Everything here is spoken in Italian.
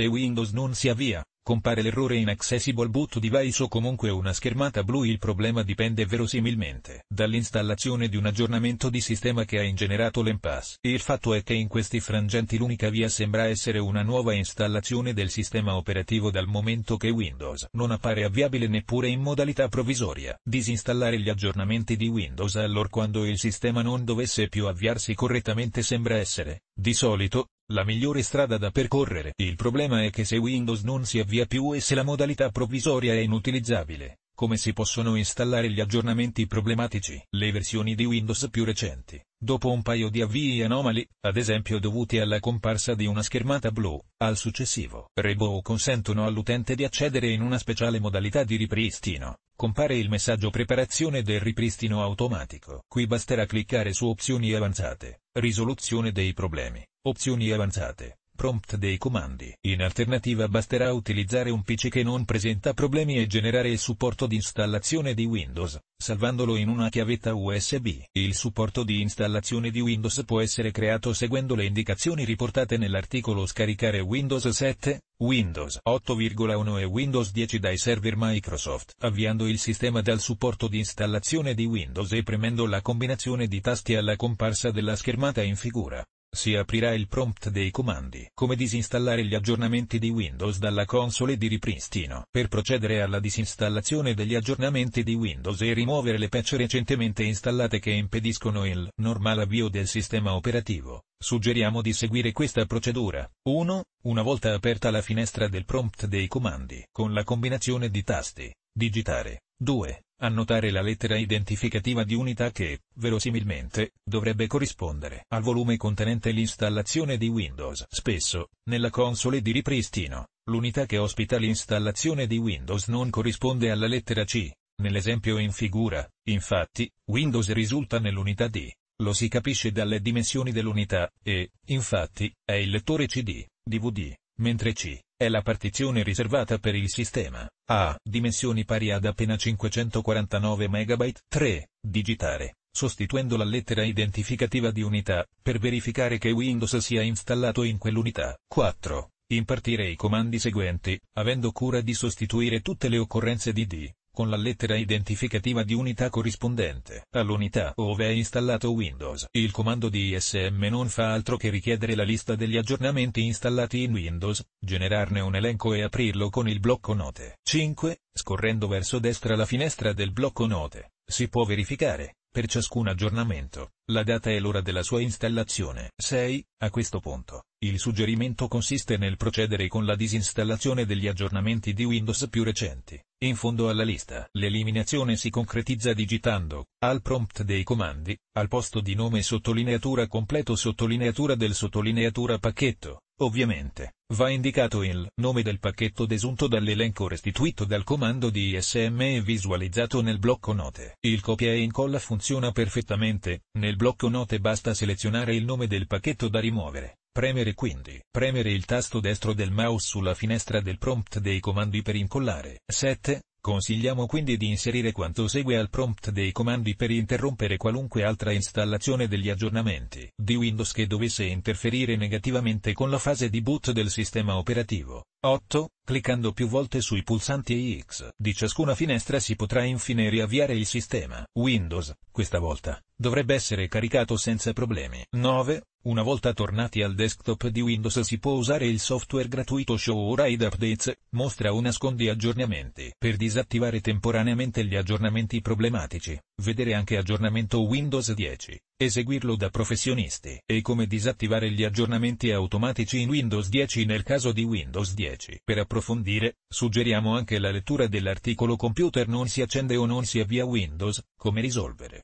se Windows non si avvia, compare l'errore in Accessible Boot Device o comunque una schermata blu il problema dipende verosimilmente dall'installazione di un aggiornamento di sistema che ha ingenerato l'impasse. Il fatto è che in questi frangenti l'unica via sembra essere una nuova installazione del sistema operativo dal momento che Windows non appare avviabile neppure in modalità provvisoria. Disinstallare gli aggiornamenti di Windows allora quando il sistema non dovesse più avviarsi correttamente sembra essere, di solito, la migliore strada da percorrere. Il problema è che se Windows non si avvia più e se la modalità provvisoria è inutilizzabile, come si possono installare gli aggiornamenti problematici? Le versioni di Windows più recenti Dopo un paio di avvii anomali, ad esempio dovuti alla comparsa di una schermata blu, al successivo rebow consentono all'utente di accedere in una speciale modalità di ripristino. Compare il messaggio preparazione del ripristino automatico. Qui basterà cliccare su opzioni avanzate, risoluzione dei problemi, opzioni avanzate, prompt dei comandi. In alternativa basterà utilizzare un PC che non presenta problemi e generare il supporto di installazione di Windows, salvandolo in una chiavetta USB. Il supporto di installazione di Windows può essere creato seguendo le indicazioni riportate nell'articolo Scaricare Windows 7, Windows 8,1 e Windows 10 dai server Microsoft, avviando il sistema dal supporto di installazione di Windows e premendo la combinazione di tasti alla comparsa della schermata in figura. Si aprirà il prompt dei comandi come disinstallare gli aggiornamenti di Windows dalla console di ripristino. Per procedere alla disinstallazione degli aggiornamenti di Windows e rimuovere le patch recentemente installate che impediscono il normale avvio del sistema operativo, suggeriamo di seguire questa procedura. 1. Una volta aperta la finestra del prompt dei comandi, con la combinazione di tasti, digitare. 2 annotare la lettera identificativa di unità che, verosimilmente, dovrebbe corrispondere al volume contenente l'installazione di Windows. Spesso, nella console di ripristino, l'unità che ospita l'installazione di Windows non corrisponde alla lettera C. Nell'esempio in figura, infatti, Windows risulta nell'unità D. Lo si capisce dalle dimensioni dell'unità, e, infatti, è il lettore CD, DVD, mentre C è la partizione riservata per il sistema. A. Dimensioni pari ad appena 549 MB. 3. Digitare, sostituendo la lettera identificativa di unità, per verificare che Windows sia installato in quell'unità. 4. Impartire i comandi seguenti, avendo cura di sostituire tutte le occorrenze di D con la lettera identificativa di unità corrispondente all'unità ove è installato Windows. Il comando di ISM non fa altro che richiedere la lista degli aggiornamenti installati in Windows, generarne un elenco e aprirlo con il blocco note. 5. Scorrendo verso destra la finestra del blocco note, si può verificare, per ciascun aggiornamento, la data e l'ora della sua installazione. 6. A questo punto, il suggerimento consiste nel procedere con la disinstallazione degli aggiornamenti di Windows più recenti. In fondo alla lista, l'eliminazione si concretizza digitando, al prompt dei comandi, al posto di nome sottolineatura completo sottolineatura del sottolineatura pacchetto, ovviamente, va indicato il nome del pacchetto desunto dall'elenco restituito dal comando di ISM e visualizzato nel blocco note. Il copia e incolla funziona perfettamente, nel blocco note basta selezionare il nome del pacchetto da rimuovere. Premere quindi, premere il tasto destro del mouse sulla finestra del prompt dei comandi per incollare. 7. Consigliamo quindi di inserire quanto segue al prompt dei comandi per interrompere qualunque altra installazione degli aggiornamenti di Windows che dovesse interferire negativamente con la fase di boot del sistema operativo. 8. Cliccando più volte sui pulsanti X di ciascuna finestra si potrà infine riavviare il sistema. Windows, questa volta, dovrebbe essere caricato senza problemi. 9. Una volta tornati al desktop di Windows si può usare il software gratuito Show Ride Updates, mostra o nascondi aggiornamenti. Per disattivare temporaneamente gli aggiornamenti problematici, vedere anche aggiornamento Windows 10, eseguirlo da professionisti. E come disattivare gli aggiornamenti automatici in Windows 10 nel caso di Windows 10. Per approfondire, suggeriamo anche la lettura dell'articolo Computer non si accende o non si avvia Windows, come risolvere.